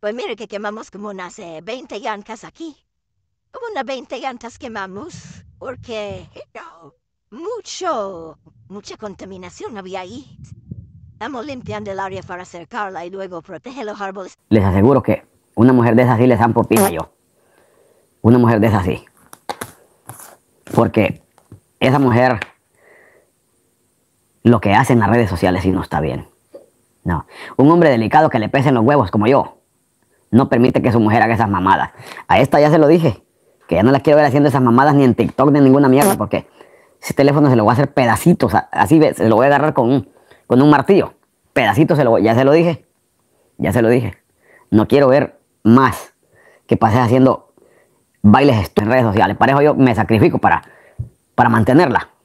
Pues mire que quemamos como unas 20 eh, llantas aquí. Como unas 20 llantas quemamos, porque mucho, mucha contaminación había ahí. Estamos limpiando el área para acercarla y luego protege los árboles. Les aseguro que una mujer de esas sí les dan popina yo. Una mujer de esas sí. Porque esa mujer lo que hace en las redes sociales sí no está bien. No. Un hombre delicado que le pesen los huevos como yo no permite que su mujer haga esas mamadas. A esta ya se lo dije, que ya no la quiero ver haciendo esas mamadas ni en TikTok ni en ninguna mierda, porque ese teléfono se lo voy a hacer pedacitos, así se lo voy a agarrar con un, con un martillo, pedacitos se lo voy, ya se lo dije, ya se lo dije. No quiero ver más que pases haciendo bailes en redes sociales. parejo yo me sacrifico para, para mantenerla.